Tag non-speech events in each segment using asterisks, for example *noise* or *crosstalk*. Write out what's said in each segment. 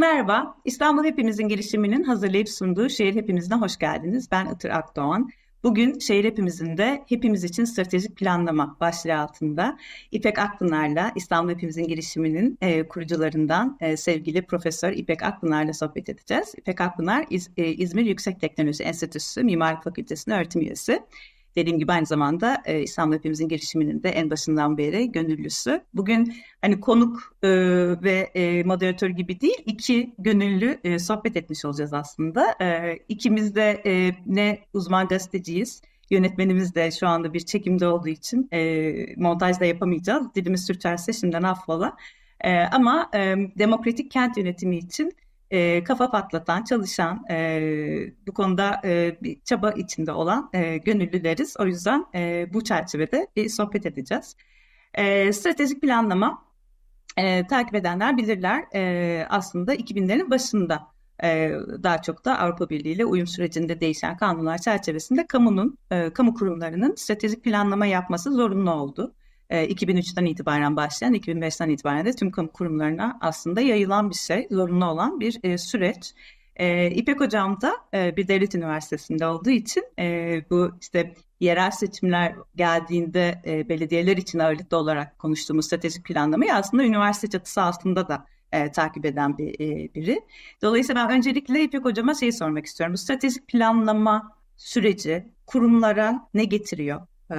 Merhaba, İstanbul Hepimizin girişiminin hazırlayıp sunduğu Şehir Hepimiz'ine hoş geldiniz. Ben Itır Akdoğan. Bugün Şehir Hepimizin de Hepimiz için Stratejik Planlama başlığı altında İpek Akpınar'la İstanbul Hepimizin girişiminin e, kurucularından e, sevgili Profesör İpek Akpınar'la sohbet edeceğiz. İpek Akpınar İz, e, İzmir Yüksek Teknoloji Enstitüsü Mimarlık Fakültesi'nin öğretim üyesi. Dediğim gibi aynı zamanda e, İstanbul Hepimizin girişiminin de en başından beri gönüllüsü. Bugün hani konuk e, ve e, moderatör gibi değil iki gönüllü e, sohbet etmiş olacağız aslında. E, ikimiz de e, ne uzman gazeteciyiz Yönetmenimiz de şu anda bir çekimde olduğu için e, montajda yapamayacağız. Dilimiz sürterse şimdiden affola. E, ama e, demokratik kent yönetimi için e, kafa patlatan, çalışan, e, bu konuda e, bir çaba içinde olan e, gönüllüleriz. O yüzden e, bu çerçevede bir sohbet edeceğiz. E, stratejik planlama e, takip edenler bilirler e, aslında 2000'lerin başında e, daha çok da Avrupa Birliği ile uyum sürecinde değişen kanunlar çerçevesinde kamunun, e, kamu kurumlarının stratejik planlama yapması zorunlu oldu. 2003'ten ee, itibaren başlayan, 2005'ten itibaren de tüm kamu kurumlarına aslında yayılan bir şey, zorunlu olan bir e, süreç. Ee, İpek Hocam da e, bir devlet üniversitesinde olduğu için e, bu işte yerel seçimler geldiğinde belediyeler için ağırlıklı olarak konuştuğumuz stratejik planlamayı aslında üniversite çatısı altında da e, takip eden bir e, biri. Dolayısıyla ben öncelikle İpek Hocama şeyi sormak istiyorum. Bu stratejik planlama süreci kurumlara ne getiriyor? E,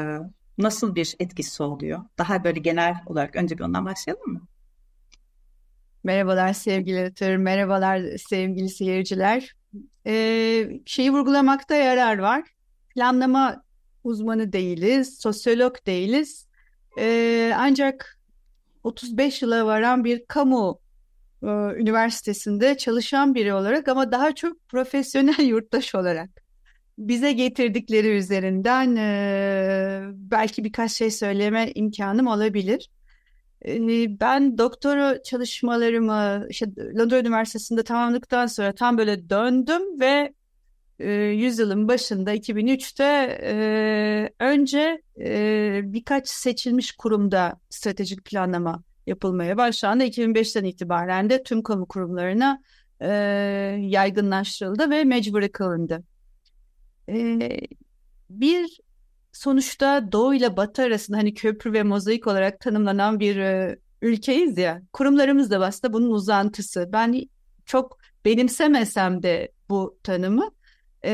nasıl bir etkisi oluyor? Daha böyle genel olarak önce bir ondan başlayalım mı? Merhabalar sevgili Atır, merhabalar sevgili seyirciler. Ee, şeyi vurgulamakta yarar var. Planlama uzmanı değiliz, sosyolog değiliz. Ee, ancak 35 yıla varan bir kamu e, üniversitesinde çalışan biri olarak ama daha çok profesyonel *laughs* yurttaş olarak bize getirdikleri üzerinden e, belki birkaç şey söyleme imkanım olabilir. E, ben doktora çalışmalarımı işte Londra Üniversitesi'nde tamamladıktan sonra tam böyle döndüm ve e, yüzyılın başında 2003'te e, önce e, birkaç seçilmiş kurumda stratejik planlama yapılmaya başlandı. 2005'ten itibaren de tüm kamu kurumlarına e, yaygınlaştırıldı ve mecburi kılındı e, bir sonuçta doğu ile batı arasında hani köprü ve mozaik olarak tanımlanan bir e, ülkeyiz ya. Kurumlarımız da aslında bunun uzantısı. Ben çok benimsemesem de bu tanımı e,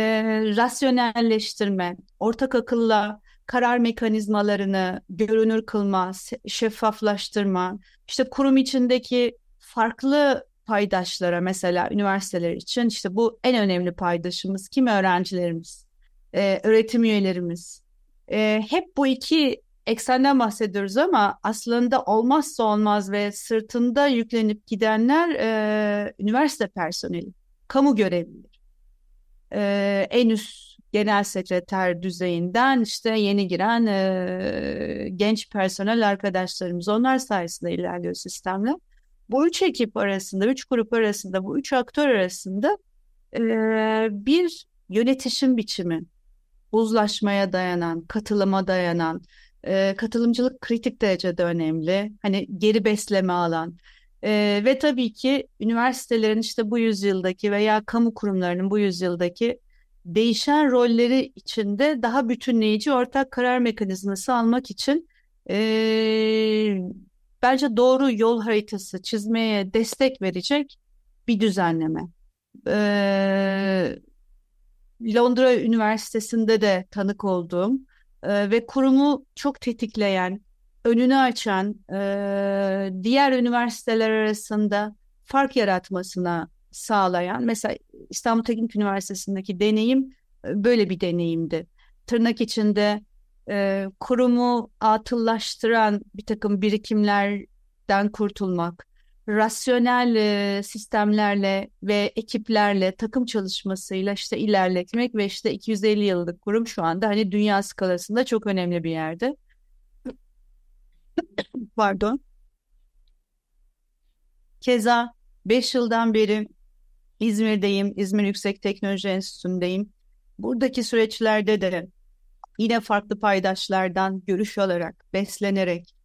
rasyonelleştirme, ortak akılla karar mekanizmalarını görünür kılma, şeffaflaştırma, işte kurum içindeki farklı paydaşlara mesela üniversiteler için işte bu en önemli paydaşımız kim öğrencilerimiz e, öğretim üyelerimiz. E, hep bu iki eksenden bahsediyoruz ama aslında olmazsa olmaz ve sırtında yüklenip gidenler e, üniversite personeli, kamu görevlileri. E, en üst genel sekreter düzeyinden işte yeni giren e, genç personel arkadaşlarımız onlar sayesinde ilerliyor sistemle. Bu üç ekip arasında, üç grup arasında, bu üç aktör arasında e, bir yönetişim biçimi uzlaşmaya dayanan, katılıma dayanan, e, katılımcılık kritik derecede önemli. Hani geri besleme alan e, ve tabii ki üniversitelerin işte bu yüzyıldaki veya kamu kurumlarının bu yüzyıldaki değişen rolleri içinde daha bütünleyici ortak karar mekanizması almak için e, bence doğru yol haritası çizmeye destek verecek bir düzenleme. E, Londra Üniversitesi'nde de tanık olduğum e, ve kurumu çok tetikleyen, önünü açan, e, diğer üniversiteler arasında fark yaratmasına sağlayan, mesela İstanbul Teknik Üniversitesi'ndeki deneyim e, böyle bir deneyimdi. Tırnak içinde e, kurumu atıllaştıran bir takım birikimlerden kurtulmak, rasyonel sistemlerle ve ekiplerle takım çalışmasıyla işte ilerletmek ve işte 250 yıllık kurum şu anda hani dünya skalasında çok önemli bir yerde. *coughs* Pardon. Keza 5 yıldan beri İzmir'deyim. İzmir Yüksek Teknoloji Enstitüsü'ndeyim. Buradaki süreçlerde de yine farklı paydaşlardan görüş alarak, beslenerek,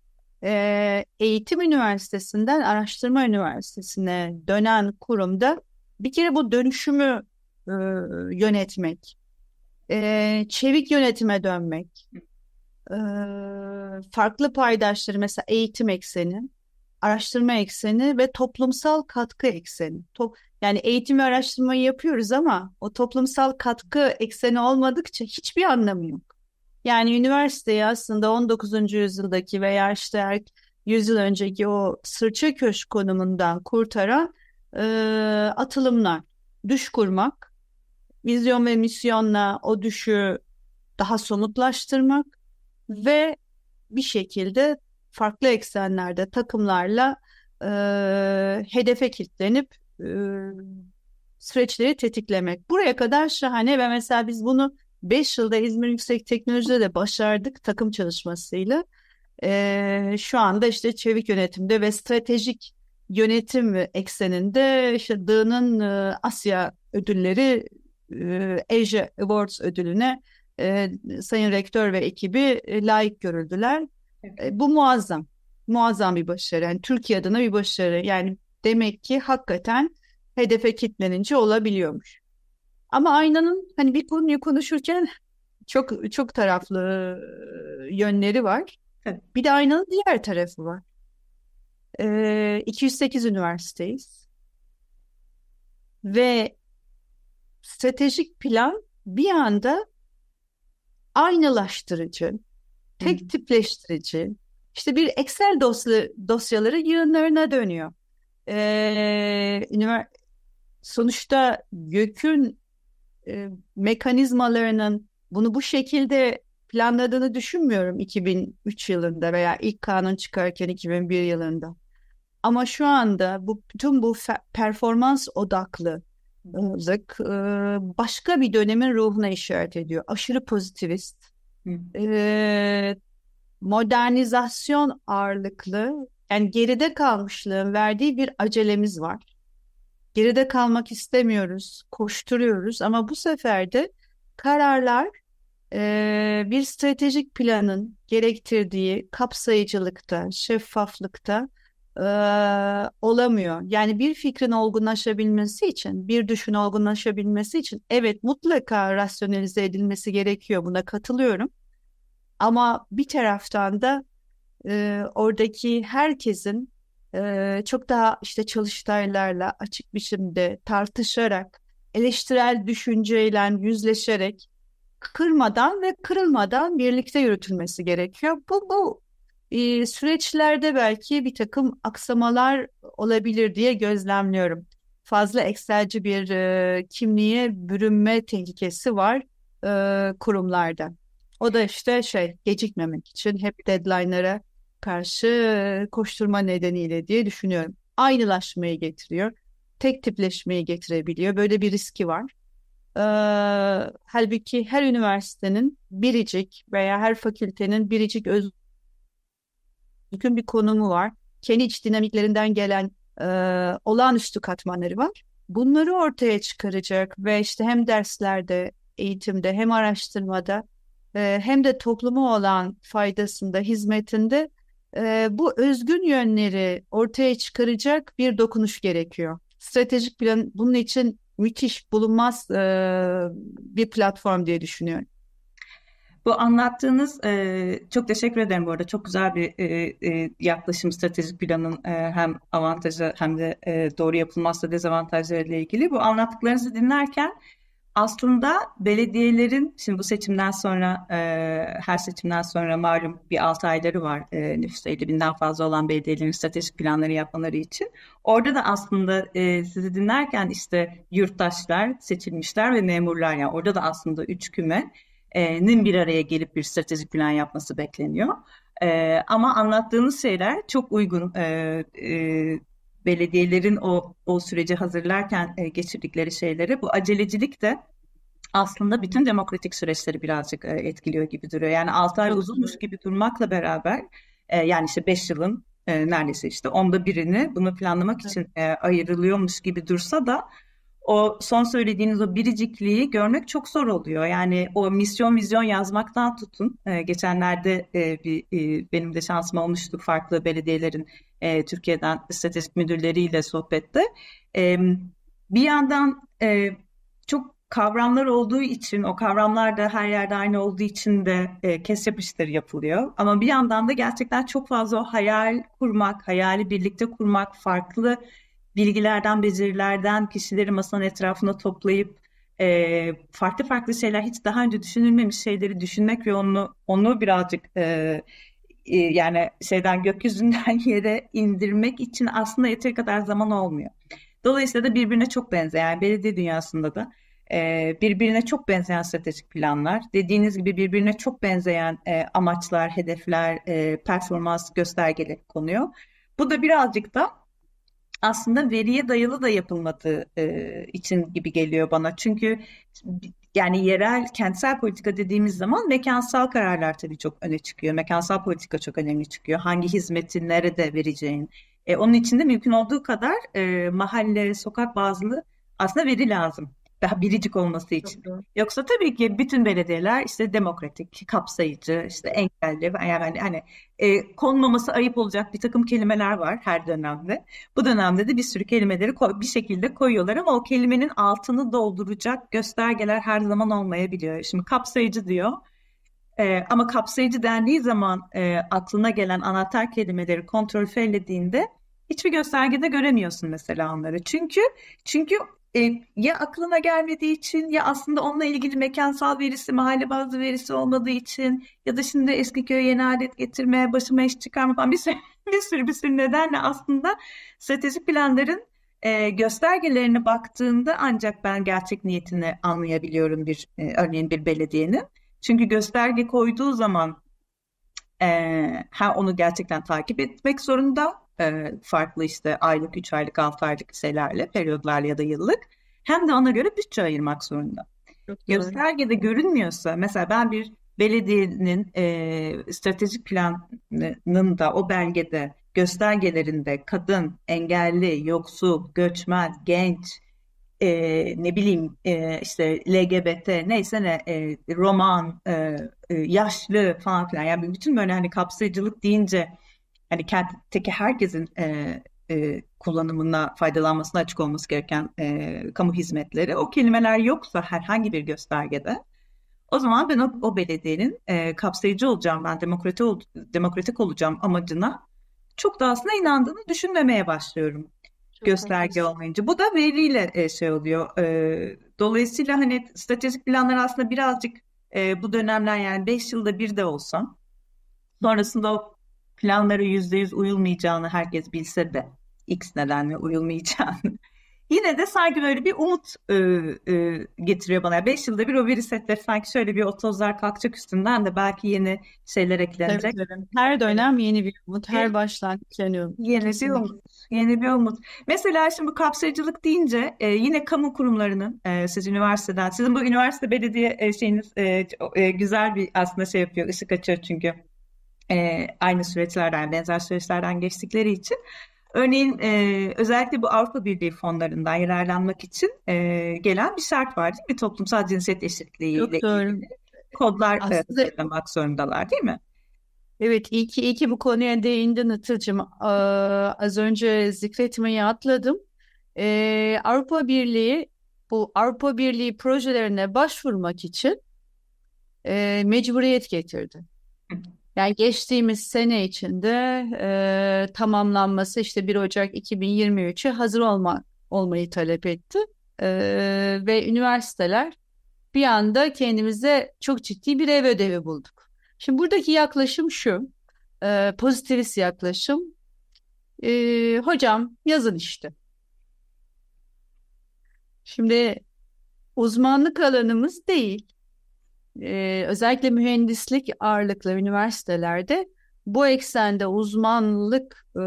e, eğitim üniversitesinden araştırma üniversitesine dönen kurumda bir kere bu dönüşümü e, yönetmek, e, çevik yönetime dönmek, e, farklı paydaşları mesela eğitim ekseni, araştırma ekseni ve toplumsal katkı ekseni. Top, yani eğitim ve araştırmayı yapıyoruz ama o toplumsal katkı ekseni olmadıkça hiçbir anlamı yok. Yani üniversiteyi aslında 19. yüzyıldaki veya işte yüzyıl önceki o sırça köşk konumundan kurtaran e, atılımlar. Düş kurmak, vizyon ve misyonla o düşü daha somutlaştırmak ve bir şekilde farklı eksenlerde takımlarla e, hedefe kilitlenip e, süreçleri tetiklemek. Buraya kadar şahane ve mesela biz bunu 5 yılda İzmir Yüksek Teknoloji'de de başardık takım çalışmasıyla. E, şu anda işte çevik yönetimde ve stratejik yönetim ekseninde işte Dığ'ın e, Asya ödülleri e, Asia Awards ödülüne e, Sayın Rektör ve ekibi layık görüldüler. Evet. bu muazzam. Muazzam bir başarı. Yani Türkiye adına bir başarı. Yani demek ki hakikaten hedefe kitlenince olabiliyormuş. Ama aynanın hani bir konuyu konuşurken çok çok taraflı yönleri var. Bir de aynanın diğer tarafı var. E, 208 üniversiteyiz. Ve stratejik plan bir anda aynalaştırıcı, tek Hı. tipleştirici, işte bir Excel dosya, dosyaları yığınlarına dönüyor. Ee, sonuçta Gök'ün e, mekanizmalarının bunu bu şekilde planladığını düşünmüyorum 2003 yılında veya ilk kanun çıkarken 2001 yılında. Ama şu anda bu bütün bu performans odaklı lık e, başka bir dönemin ruhuna işaret ediyor. Aşırı pozitivist, e, modernizasyon ağırlıklı, yani geride kalmışlığın verdiği bir acelemiz var geride kalmak istemiyoruz, koşturuyoruz ama bu sefer de kararlar e, bir stratejik planın gerektirdiği kapsayıcılıkta, şeffaflıkta e, olamıyor. Yani bir fikrin olgunlaşabilmesi için, bir düşün olgunlaşabilmesi için evet mutlaka rasyonelize edilmesi gerekiyor. Buna katılıyorum. Ama bir taraftan da e, oradaki herkesin çok daha işte çalıştaylarla açık biçimde tartışarak, eleştirel düşünceyle yüzleşerek kırmadan ve kırılmadan birlikte yürütülmesi gerekiyor. Bu, bu süreçlerde belki bir takım aksamalar olabilir diye gözlemliyorum. Fazla ekselci bir e, kimliğe bürünme tehlikesi var e, kurumlarda. O da işte şey gecikmemek için hep deadline'lara karşı koşturma nedeniyle diye düşünüyorum. Aynılaşmayı getiriyor. Tek tipleşmeyi getirebiliyor. Böyle bir riski var. Ee, halbuki her üniversitenin biricik veya her fakültenin biricik özgün bir konumu var. Kendi iç dinamiklerinden gelen e, olağanüstü katmanları var. Bunları ortaya çıkaracak ve işte hem derslerde, eğitimde hem araştırmada e, hem de toplumu olan faydasında, hizmetinde e, bu özgün yönleri ortaya çıkaracak bir dokunuş gerekiyor. Stratejik plan bunun için müthiş bulunmaz e, bir platform diye düşünüyorum. Bu anlattığınız çok teşekkür ederim bu arada çok güzel bir yaklaşım stratejik planın hem avantajı hem de doğru yapılmazsa dezavantajları ile ilgili. Bu anlattıklarınızı dinlerken aslında belediyelerin şimdi bu seçimden sonra e, her seçimden sonra malum bir 6 ayları var e, nüfusu 50 binden fazla olan belediyelerin stratejik planları yapmaları için. Orada da aslında e, sizi dinlerken işte yurttaşlar, seçilmişler ve memurlar yani orada da aslında üç kümenin e, bir araya gelip bir stratejik plan yapması bekleniyor. Ee, ama anlattığınız şeyler çok uygun. Ee, e, e belediyelerin o o süreci hazırlarken e, geçirdikleri şeyleri bu acelecilik de aslında bütün demokratik süreçleri birazcık e, etkiliyor gibi duruyor. Yani 6 ay uzunmuş gibi durmakla beraber e, yani işte 5 yılın e, neredeyse işte onda birini bunu planlamak için e, ayrılıyormuş gibi dursa da o son söylediğiniz o biricikliği görmek çok zor oluyor. Yani o misyon vizyon yazmaktan tutun. E, geçenlerde e, bir e, benim de şansım olmuştu farklı belediyelerin e, Türkiye'den istatistik müdürleriyle sohbette. E, bir yandan e, çok kavramlar olduğu için o kavramlar da her yerde aynı olduğu için de e, kes yapıştır yapılıyor. Ama bir yandan da gerçekten çok fazla o hayal kurmak, hayali birlikte kurmak, farklı bilgilerden, becerilerden kişileri masanın etrafına toplayıp e, farklı farklı şeyler, hiç daha önce düşünülmemiş şeyleri düşünmek ve onu, onu birazcık e, e, yani şeyden gökyüzünden *laughs* yere indirmek için aslında yeteri kadar zaman olmuyor. Dolayısıyla da birbirine çok benzeyen, yani belediye dünyasında da e, birbirine çok benzeyen stratejik planlar, dediğiniz gibi birbirine çok benzeyen e, amaçlar, hedefler, e, performans göstergeleri konuyor. Bu da birazcık da aslında veriye dayalı da yapılmadığı e, için gibi geliyor bana. Çünkü yani yerel kentsel politika dediğimiz zaman mekansal kararlar tabii çok öne çıkıyor. Mekansal politika çok önemli çıkıyor. Hangi hizmeti nerede vereceğin. E, onun için de mümkün olduğu kadar e, mahalle, sokak bazlı aslında veri lazım daha biricik olması için. Yoksa tabii ki bütün belediyeler işte demokratik, kapsayıcı, işte engelli yani hani e, konmaması ayıp olacak bir takım kelimeler var her dönemde. Bu dönemde de bir sürü kelimeleri koy, bir şekilde koyuyorlar ama o kelimenin altını dolduracak göstergeler her zaman olmayabiliyor. Şimdi kapsayıcı diyor. E, ama kapsayıcı dendiği zaman e, aklına gelen anahtar kelimeleri kontrol ellediğinde hiçbir göstergede göremiyorsun mesela onları. Çünkü çünkü e, ya aklına gelmediği için ya aslında onunla ilgili mekansal verisi, mahalle bazlı verisi olmadığı için ya da şimdi eski köye yeni adet getirme, başıma iş çıkarma falan bir sürü *laughs* bir sürü, bir sürü nedenle aslında stratejik planların e, göstergelerine baktığında ancak ben gerçek niyetini anlayabiliyorum bir e, örneğin bir belediyenin. Çünkü gösterge koyduğu zaman e, ha onu gerçekten takip etmek zorunda e, farklı işte aylık, üç aylık, altı aylık şeylerle, periyodlarla ya da yıllık. Hem de ona göre bütçe ayırmak zorunda. Çok Göstergede görünmüyorsa, mesela ben bir belediyenin e, stratejik planının da o belgede göstergelerinde kadın, engelli, yoksul, göçmen, genç, e, ne bileyim e, işte LGBT neyse ne e, roman, e, e, yaşlı falan filan yani bütün böyle hani kapsayıcılık deyince hani kentteki herkesin e, e, kullanımına, faydalanmasına açık olması gereken e, kamu hizmetleri o kelimeler yoksa herhangi bir göstergede o zaman ben o, o belediyenin e, kapsayıcı olacağım, ben demokrati ol, demokratik olacağım amacına çok da aslında inandığını düşünmemeye başlıyorum çok gösterge önemli. olmayınca. Bu da veriyle e, şey oluyor. E, dolayısıyla hani stratejik planlar aslında birazcık e, bu dönemler yani 5 yılda bir de olsa sonrasında o planlara yüzde yüz uyulmayacağını herkes bilse de X nedenle uyulmayacağını. *laughs* Yine de sanki böyle bir umut e, e, getiriyor bana. Beş yılda bir o veri setleri sanki şöyle bir otozlar kalkacak üstünden de belki yeni şeyler eklenecek. Tabii, her dönem yeni bir umut, her evet. başlangıç yeni umut. Yeni bir umut, yeni bir umut. Mesela şimdi bu kapsayıcılık deyince e, yine kamu kurumlarının, e, siz üniversiteden, sizin bu üniversite belediye e, şeyiniz e, e, güzel bir aslında şey yapıyor, ışık açıyor çünkü e, aynı süreçlerden, benzer süreçlerden geçtikleri için Örneğin e, özellikle bu Avrupa Birliği fonlarından yararlanmak için e, gelen bir şart var değil mi? Toplumsal cinsiyet eşitliği Yok, ile kodlar e, Aslında... zorundalar değil mi? Evet iyi ki, iyi ki bu konuya değindin Atıl'cığım. Ee, az önce zikretmeyi atladım. Ee, Avrupa Birliği bu Avrupa Birliği projelerine başvurmak için e, mecburiyet getirdi. Yani geçtiğimiz sene içinde e, tamamlanması işte 1 Ocak 2023'e hazır olma, olmayı talep etti. E, ve üniversiteler bir anda kendimize çok ciddi bir ev ödevi bulduk. Şimdi buradaki yaklaşım şu, e, pozitivist yaklaşım. E, hocam yazın işte. Şimdi uzmanlık alanımız değil e, özellikle mühendislik ağırlıklı üniversitelerde bu eksende uzmanlık e,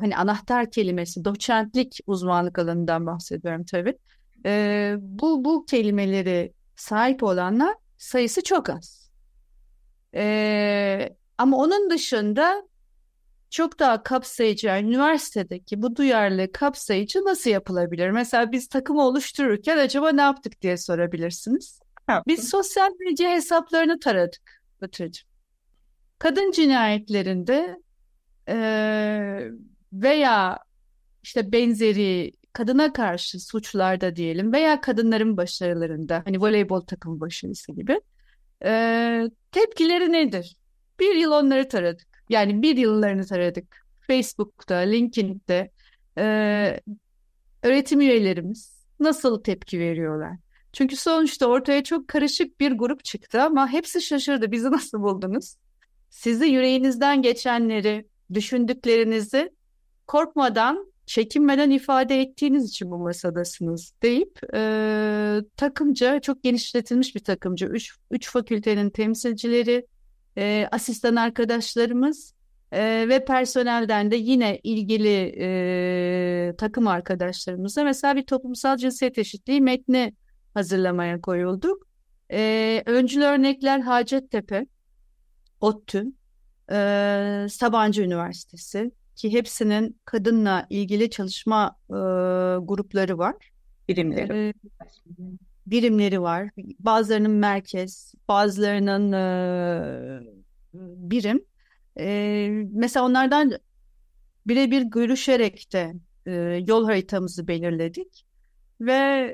hani anahtar kelimesi doçentlik uzmanlık alanından bahsediyorum tabii. E, bu bu kelimeleri sahip olanlar sayısı çok az. E, ama onun dışında çok daha kapsayıcı yani üniversitedeki bu duyarlı kapsayıcı nasıl yapılabilir? Mesela biz takımı oluştururken acaba ne yaptık diye sorabilirsiniz biz sosyal medya hesaplarını taradık Batırcığım. Kadın cinayetlerinde e, veya işte benzeri kadına karşı suçlarda diyelim veya kadınların başarılarında hani voleybol takımı başarısı gibi e, tepkileri nedir? Bir yıl onları taradık. Yani bir yıllarını taradık. Facebook'ta, LinkedIn'de e, öğretim üyelerimiz nasıl tepki veriyorlar? Çünkü sonuçta ortaya çok karışık bir grup çıktı ama hepsi şaşırdı. Bizi nasıl buldunuz? Sizi yüreğinizden geçenleri, düşündüklerinizi korkmadan, çekinmeden ifade ettiğiniz için bu masadasınız deyip e, takımca, çok genişletilmiş bir takımca, üç, üç fakültenin temsilcileri, e, asistan arkadaşlarımız e, ve personelden de yine ilgili e, takım arkadaşlarımızla mesela bir toplumsal cinsiyet eşitliği metni hazırlamaya koyulduk. E, öncül örnekler Hacettepe, ODTÜ, e, Sabancı Üniversitesi ki hepsinin kadınla ilgili çalışma e, grupları var. Birimleri. E, birimleri var. Bazılarının merkez, bazılarının e, birim. E, mesela onlardan birebir görüşerek de e, yol haritamızı belirledik ve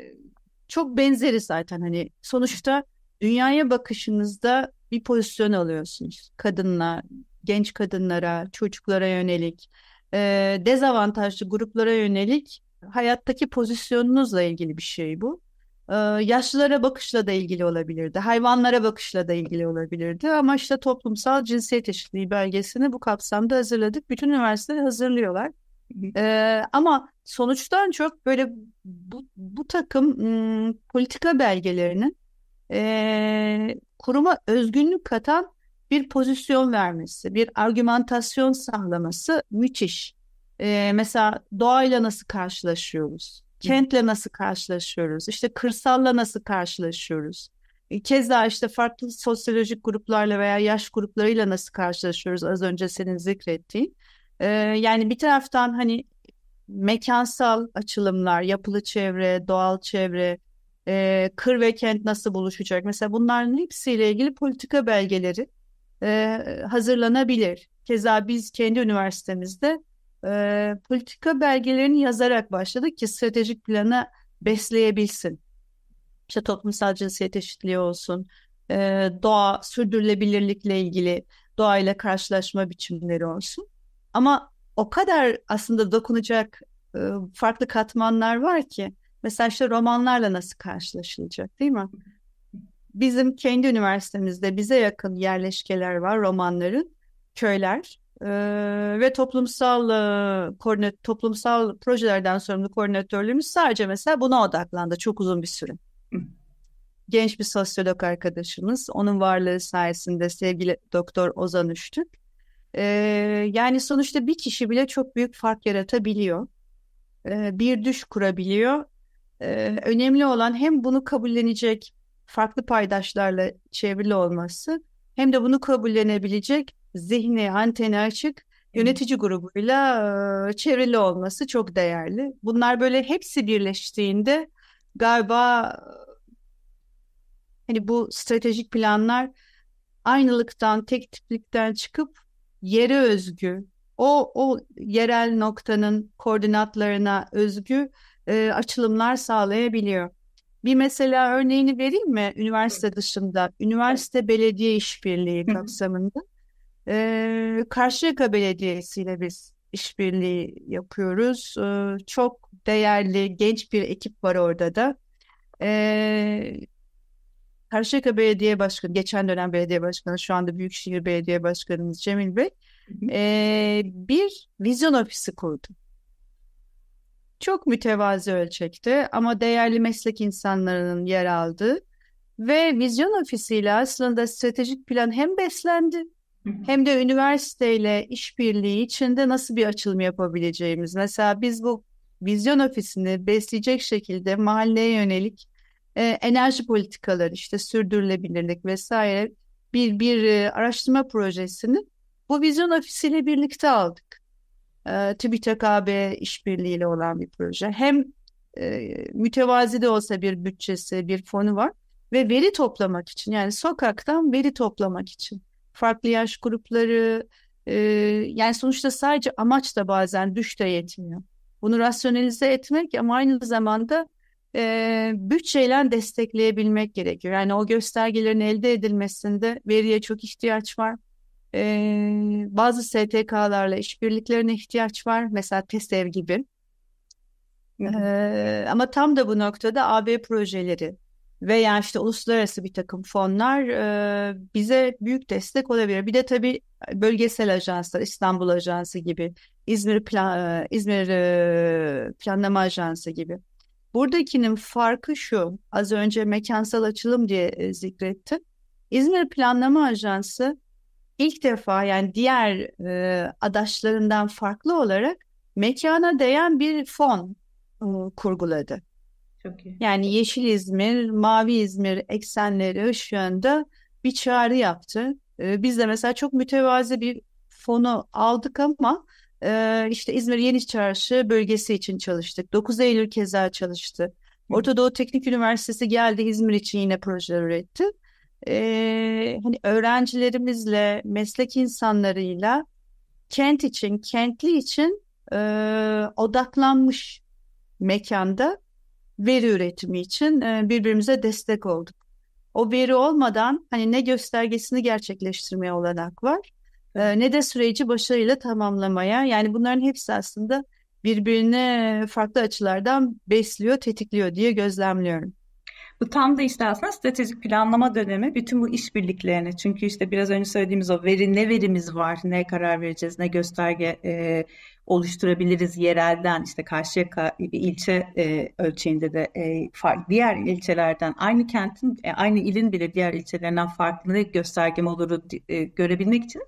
çok benzeri zaten hani sonuçta dünyaya bakışınızda bir pozisyon alıyorsunuz. Kadınla, genç kadınlara, çocuklara yönelik, e, dezavantajlı gruplara yönelik hayattaki pozisyonunuzla ilgili bir şey bu. E, yaşlılara bakışla da ilgili olabilirdi, hayvanlara bakışla da ilgili olabilirdi ama işte toplumsal cinsiyet eşitliği belgesini bu kapsamda hazırladık. Bütün üniversiteler hazırlıyorlar. Ee, ama sonuçtan çok böyle bu, bu takım m, politika belgelerinin e, kuruma özgünlük katan bir pozisyon vermesi, bir argümantasyon sağlaması müthiş. Ee, mesela doğayla nasıl karşılaşıyoruz? Kentle nasıl karşılaşıyoruz? İşte kırsalla nasıl karşılaşıyoruz? E, keza işte farklı sosyolojik gruplarla veya yaş gruplarıyla nasıl karşılaşıyoruz az önce senin zikrettiğin. Ee, yani bir taraftan hani mekansal açılımlar, yapılı çevre, doğal çevre, e, kır ve kent nasıl buluşacak? Mesela bunların hepsiyle ilgili politika belgeleri e, hazırlanabilir. Keza biz kendi üniversitemizde e, politika belgelerini yazarak başladık ki stratejik plana besleyebilsin. İşte toplumsal cinsiyet eşitliği olsun, e, doğa sürdürülebilirlikle ilgili doğayla karşılaşma biçimleri olsun. Ama o kadar aslında dokunacak e, farklı katmanlar var ki. Mesela işte romanlarla nasıl karşılaşılacak değil mi? Bizim kendi üniversitemizde bize yakın yerleşkeler var romanların, köyler e, ve toplumsal e, koordinat, toplumsal projelerden sorumlu koordinatörlerimiz sadece mesela buna odaklandı çok uzun bir süre. Genç bir sosyolog arkadaşımız, onun varlığı sayesinde sevgili doktor Ozan Üçtük, e, yani sonuçta bir kişi bile çok büyük fark yaratabiliyor. E, bir düş kurabiliyor. E, önemli olan hem bunu kabullenecek farklı paydaşlarla çevrili olması hem de bunu kabullenebilecek zihni, anteni açık yönetici grubuyla e, çevrili olması çok değerli. Bunlar böyle hepsi birleştiğinde galiba hani bu stratejik planlar aynılıktan, tek tiplikten çıkıp yere özgü, o, o yerel noktanın koordinatlarına özgü e, açılımlar sağlayabiliyor. Bir mesela örneğini vereyim mi üniversite dışında? Üniversite belediye işbirliği kapsamında. E, Karşıyaka Belediyesi ile biz işbirliği yapıyoruz. E, çok değerli genç bir ekip var orada da. E, Karşıyaka Belediye Başkanı, geçen dönem belediye başkanı, şu anda Büyükşehir Belediye Başkanımız Cemil Bey e, bir vizyon ofisi kurdu. Çok mütevazi ölçekte ama değerli meslek insanlarının yer aldığı ve vizyon ofisiyle aslında stratejik plan hem beslendi hem de üniversiteyle işbirliği içinde nasıl bir açılım yapabileceğimiz. Mesela biz bu vizyon ofisini besleyecek şekilde mahalleye yönelik e, enerji politikaları işte sürdürülebilirlik vesaire bir bir e, araştırma projesini bu vizyon ofisiyle birlikte aldık. E, TÜBİTAK AB işbirliğiyle olan bir proje. Hem e, mütevazi de olsa bir bütçesi, bir fonu var ve veri toplamak için yani sokaktan veri toplamak için farklı yaş grupları e, yani sonuçta sadece amaç da bazen düş de yetmiyor. Bunu rasyonelize etmek ama aynı zamanda e, bütçeyle destekleyebilmek gerekiyor. Yani o göstergelerin elde edilmesinde veriye çok ihtiyaç var. E, bazı STK'larla işbirliklerine ihtiyaç var. Mesela TESEV gibi. E, ama tam da bu noktada AB projeleri veya işte uluslararası bir takım fonlar e, bize büyük destek olabilir. Bir de tabii bölgesel ajanslar, İstanbul Ajansı gibi, İzmir plan, İzmir e, Planlama Ajansı gibi. Buradakinin farkı şu, az önce mekansal açılım diye e, zikrettim. İzmir Planlama Ajansı ilk defa yani diğer e, adaşlarından farklı olarak mekana değen bir fon e, kurguladı. Çok iyi. Yani Yeşil İzmir, Mavi İzmir eksenleri ışığında bir çağrı yaptı. E, biz de mesela çok mütevazi bir fonu aldık ama e, işte İzmir Yeni Çarşı bölgesi için çalıştık. 9 Eylül keza çalıştı. Orta Doğu Teknik Üniversitesi geldi İzmir için yine projeler üretti. E, hani öğrencilerimizle, meslek insanlarıyla kent için, kentli için e, odaklanmış mekanda veri üretimi için e, birbirimize destek olduk. O veri olmadan hani ne göstergesini gerçekleştirmeye olanak var ne de süreci başarıyla tamamlamaya. Yani bunların hepsi aslında birbirine farklı açılardan besliyor, tetikliyor diye gözlemliyorum. Bu tam da işte aslında stratejik planlama dönemi bütün bu işbirliklerini çünkü işte biraz önce söylediğimiz o veri ne verimiz var ne karar vereceğiz ne gösterge e, oluşturabiliriz yerelden işte Karşıyaka ilçe e, ölçeğinde de e, farklı diğer ilçelerden aynı kentin e, aynı ilin bile diğer ilçelerinden farklı ne göstergem oluru e, görebilmek için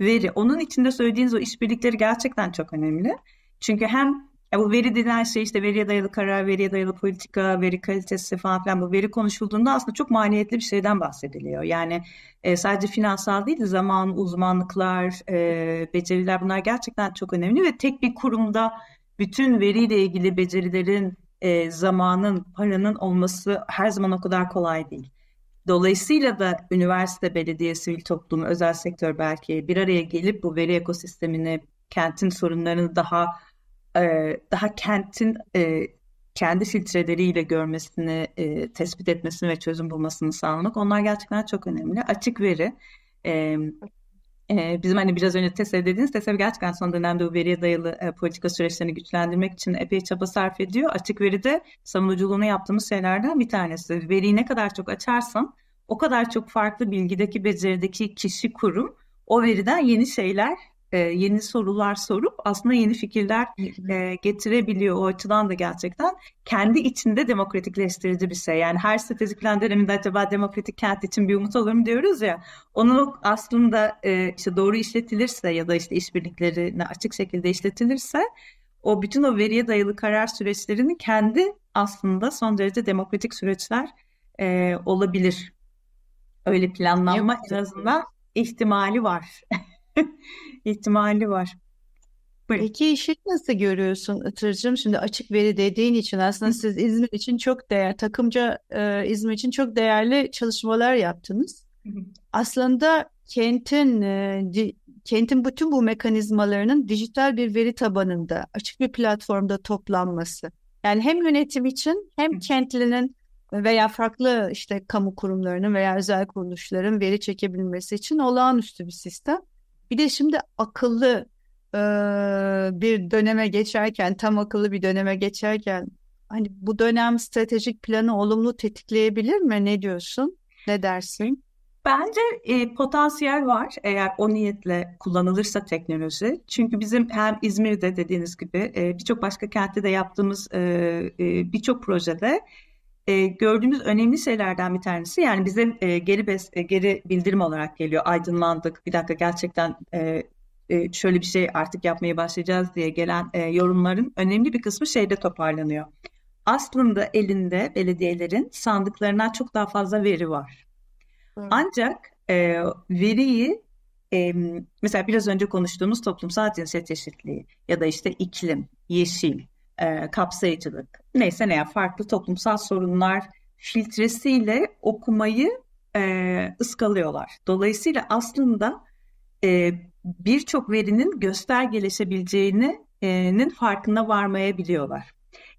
veri. Onun içinde söylediğiniz o işbirlikleri gerçekten çok önemli. Çünkü hem ya e, bu veri denilen şey işte veriye dayalı karar, veriye dayalı politika, veri kalitesi falan filan bu veri konuşulduğunda aslında çok maliyetli bir şeyden bahsediliyor. Yani e, sadece finansal değil de zaman, uzmanlıklar, e, beceriler bunlar gerçekten çok önemli ve tek bir kurumda bütün veriyle ilgili becerilerin, e, zamanın, paranın olması her zaman o kadar kolay değil. Dolayısıyla da üniversite, belediye, sivil toplum, özel sektör belki bir araya gelip bu veri ekosistemini, kentin sorunlarını daha e, daha kentin e, kendi filtreleriyle görmesini, e, tespit etmesini ve çözüm bulmasını sağlamak onlar gerçekten çok önemli. Açık veri, e, bizim hani biraz önce TESEV dediğiniz TESEV gerçekten son dönemde bu veriye dayalı e, politika süreçlerini güçlendirmek için epey çaba sarf ediyor. Açık veri de savunuculuğunu yaptığımız şeylerden bir tanesi. Veriyi ne kadar çok açarsın o kadar çok farklı bilgideki becerideki kişi kurum o veriden yeni şeyler e, yeni sorular sorup aslında yeni fikirler e, getirebiliyor. O açıdan da gerçekten kendi içinde demokratikleştirici bir şey. Yani her stratejik plan döneminde acaba demokratik kent için bir umut olur mu diyoruz ya. Onun aslında e, işte doğru işletilirse ya da işte işbirliklerini açık şekilde işletilirse o bütün o veriye dayalı karar süreçlerini kendi aslında son derece demokratik süreçler e, olabilir. Öyle planlanma Yok. en azından ihtimali var. *laughs* ihtimali var. Buyurun. Peki işi nasıl görüyorsun Itır'cığım? Şimdi açık veri dediğin için aslında siz İzmir için çok değer, takımca e, İzmir için çok değerli çalışmalar yaptınız. Aslında kentin e, di, kentin bütün bu mekanizmalarının dijital bir veri tabanında, açık bir platformda toplanması. Yani hem yönetim için hem kentlinin veya farklı işte kamu kurumlarının veya özel kuruluşların veri çekebilmesi için olağanüstü bir sistem. Bir de şimdi akıllı e, bir döneme geçerken, tam akıllı bir döneme geçerken hani bu dönem stratejik planı olumlu tetikleyebilir mi? Ne diyorsun? Ne dersin? Bence e, potansiyel var eğer o niyetle kullanılırsa teknoloji. Çünkü bizim hem İzmir'de dediğiniz gibi e, birçok başka kentte de yaptığımız e, e, birçok projede e, gördüğümüz önemli şeylerden bir tanesi yani bize e, geri bes, e, geri bildirim olarak geliyor. Aydınlandık. Bir dakika gerçekten e, e, şöyle bir şey artık yapmaya başlayacağız diye gelen e, yorumların önemli bir kısmı şeyde toparlanıyor. Aslında elinde belediyelerin sandıklarına çok daha fazla veri var. Evet. Ancak e, veriyi e, mesela biraz önce konuştuğumuz toplumsal cinsiyet eşitliği ya da işte iklim, yeşil, e, kapsayıcılık, neyse ne ya farklı toplumsal sorunlar filtresiyle okumayı e, ıskalıyorlar. Dolayısıyla aslında e, birçok verinin göstergeleşebileceğini nin farkına varmayabiliyorlar.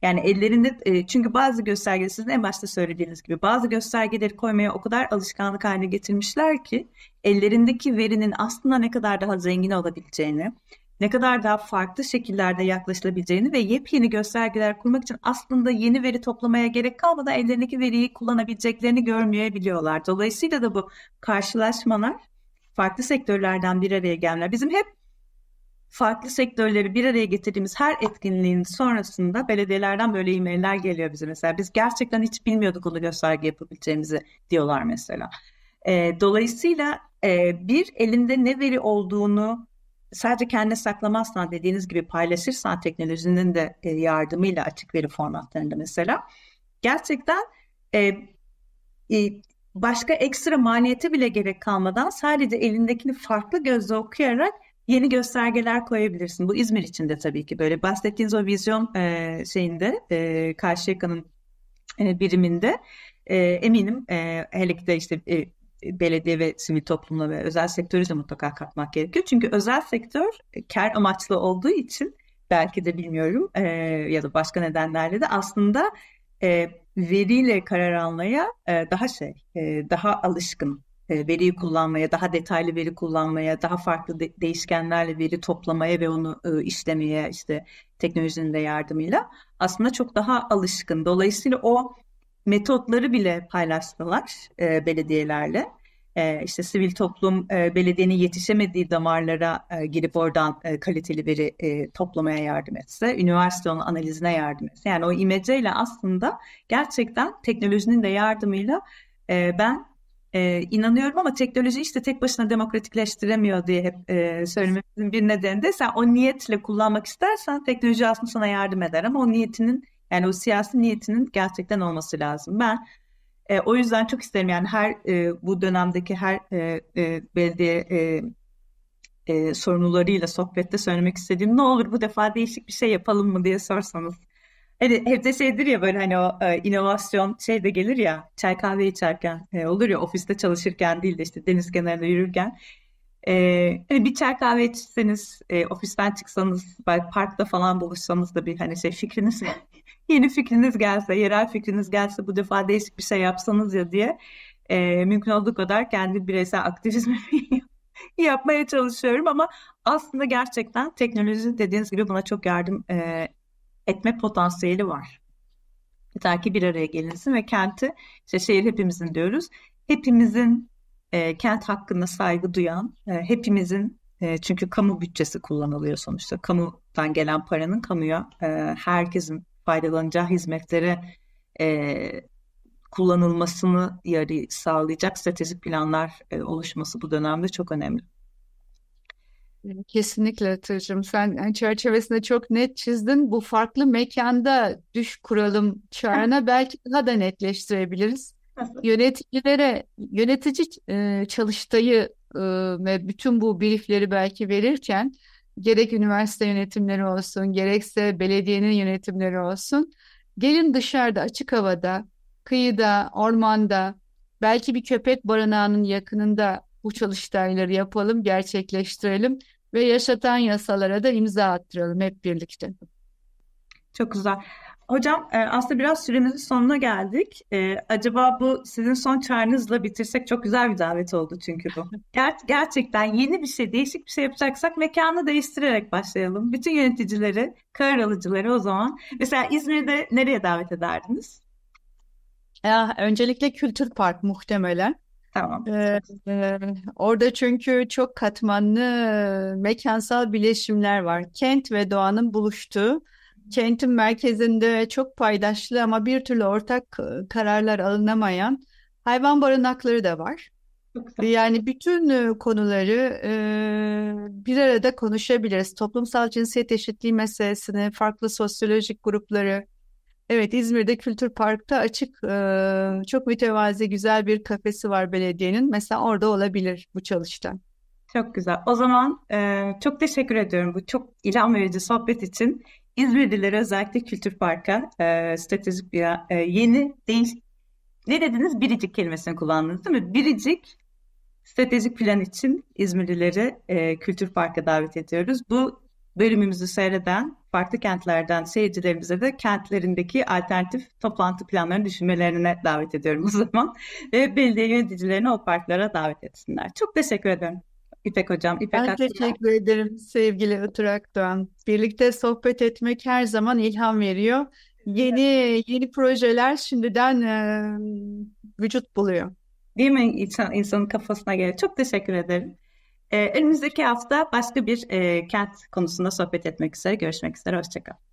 Yani ellerinde e, çünkü bazı göstergeleri sizin en başta söylediğiniz gibi bazı göstergeleri koymaya o kadar alışkanlık haline getirmişler ki ellerindeki verinin aslında ne kadar daha zengin olabileceğini, ne kadar daha farklı şekillerde yaklaşılabileceğini ve yepyeni göstergeler kurmak için aslında yeni veri toplamaya gerek kalmadan ellerindeki veriyi kullanabileceklerini görmeyebiliyorlar. Dolayısıyla da bu karşılaşmalar farklı sektörlerden bir araya gelmeler. Bizim hep farklı sektörleri bir araya getirdiğimiz her etkinliğin sonrasında belediyelerden böyle e-mailler geliyor bize mesela. Biz gerçekten hiç bilmiyorduk onu gösterge yapabileceğimizi diyorlar mesela. E, dolayısıyla e, bir elinde ne veri olduğunu sadece kendine saklamazsan dediğiniz gibi paylaşırsan teknolojinin de e, yardımıyla açık veri formatlarında mesela gerçekten e, e, başka ekstra maliyete bile gerek kalmadan sadece elindekini farklı gözle okuyarak yeni göstergeler koyabilirsin. Bu İzmir için de tabii ki böyle bahsettiğiniz o vizyon e, şeyinde e, Karşıyaka'nın e, biriminde e, eminim e, hele ki de işte e, belediye ve sivil toplumla ve özel sektörü de mutlaka katmak gerekiyor. Çünkü özel sektör e, kar amaçlı olduğu için belki de bilmiyorum e, ya da başka nedenlerle de aslında e, veriyle karar almaya e, daha şey e, daha alışkın e, veriyi kullanmaya daha detaylı veri kullanmaya daha farklı de- değişkenlerle veri toplamaya ve onu e, işlemeye işte teknolojinin de yardımıyla aslında çok daha alışkın. Dolayısıyla o metotları bile paylaştılar e, belediyelerle. E, işte sivil toplum e, belediyenin yetişemediği damarlara e, girip oradan e, kaliteli veri e, toplamaya yardım etse, üniversitenin analizine yardım etse. Yani o imeceyle aslında gerçekten teknolojinin de yardımıyla e, ben e, inanıyorum ama teknoloji işte tek başına demokratikleştiremiyor diye hep e, söylememizin bir nedeni de sen o niyetle kullanmak istersen teknoloji aslında sana yardım eder ama o niyetinin yani o siyasi niyetinin gerçekten olması lazım. Ben e, o yüzden çok isterim yani her e, bu dönemdeki her e, e, belediye e, e, sorumlularıyla sohbette söylemek istediğim ne olur bu defa değişik bir şey yapalım mı diye sorsanız. Hani hep de şeydir ya böyle hani o e, inovasyon şey de gelir ya çay kahve içerken e, olur ya ofiste çalışırken değil de işte deniz kenarında yürürken. E, hani bir çay kahve içseniz, e, ofisten çıksanız, belki parkta falan buluşsanız da bir hani şey fikriniz yeni fikriniz gelse, yerel fikriniz gelse bu defa değişik bir şey yapsanız ya diye e, mümkün olduğu kadar kendi bireysel aktivizmi *laughs* yapmaya çalışıyorum ama aslında gerçekten teknoloji dediğiniz gibi buna çok yardım e, etme potansiyeli var. Yeter ki bir araya gelinsin ve kenti, işte şehir hepimizin diyoruz, hepimizin e, kent hakkında saygı duyan, e, hepimizin e, çünkü kamu bütçesi kullanılıyor sonuçta. Kamudan gelen paranın kamuya e, herkesin faydalanacağı hizmetlere e, kullanılmasını yarı sağlayacak stratejik planlar e, oluşması bu dönemde çok önemli. Kesinlikle Tırcığım. Sen çerçevesinde çok net çizdin. Bu farklı mekanda düş kuralım çağrına belki daha da netleştirebiliriz. Yöneticilere, yönetici e, çalıştayı e, ve bütün bu briefleri belki verirken gerek üniversite yönetimleri olsun, gerekse belediyenin yönetimleri olsun. Gelin dışarıda, açık havada, kıyıda, ormanda, belki bir köpek barınağının yakınında bu çalıştayları yapalım, gerçekleştirelim ve yaşatan yasalara da imza attıralım hep birlikte. Çok güzel. Hocam e, aslında biraz süremizin sonuna geldik. E, acaba bu sizin son çağrınızla bitirsek çok güzel bir davet oldu çünkü bu. Ger gerçekten yeni bir şey, değişik bir şey yapacaksak mekanı değiştirerek başlayalım. Bütün yöneticileri, karar alıcıları o zaman. Mesela İzmir'de nereye davet ederdiniz? Ya, öncelikle Kültür Park muhtemelen. Tamam. Ee, e, orada çünkü çok katmanlı mekansal bileşimler var. Kent ve doğanın buluştuğu kentin merkezinde çok paydaşlı ama bir türlü ortak kararlar alınamayan hayvan barınakları da var. Yani bütün konuları e, bir arada konuşabiliriz. Toplumsal cinsiyet eşitliği meselesini, farklı sosyolojik grupları. Evet İzmir'de Kültür Park'ta açık e, çok mütevazi güzel bir kafesi var belediyenin. Mesela orada olabilir bu çalıştan. Çok güzel. O zaman e, çok teşekkür ediyorum bu çok ilham verici sohbet için. İzmirlilere özellikle Kültür Park'a e, stratejik bir e, yeni değil. Ne dediniz? Biricik kelimesini kullandınız değil mi? Biricik stratejik plan için İzmirlilere Kültür Park'a davet ediyoruz. Bu bölümümüzü seyreden farklı kentlerden seyircilerimize de kentlerindeki alternatif toplantı planlarını düşünmelerine davet ediyorum o zaman. Ve belediye yöneticilerini o parklara davet etsinler. Çok teşekkür ederim. İpek Hocam. İpek ben Akdoğan. teşekkür ederim sevgili Itır Akdoğan. Birlikte sohbet etmek her zaman ilham veriyor. Yeni evet. yeni projeler şimdiden e, vücut buluyor. Değil mi İnsan, insanın kafasına göre? Çok teşekkür ederim. Ee, önümüzdeki hafta başka bir e, kent konusunda sohbet etmek üzere. Görüşmek üzere. Hoşçakalın.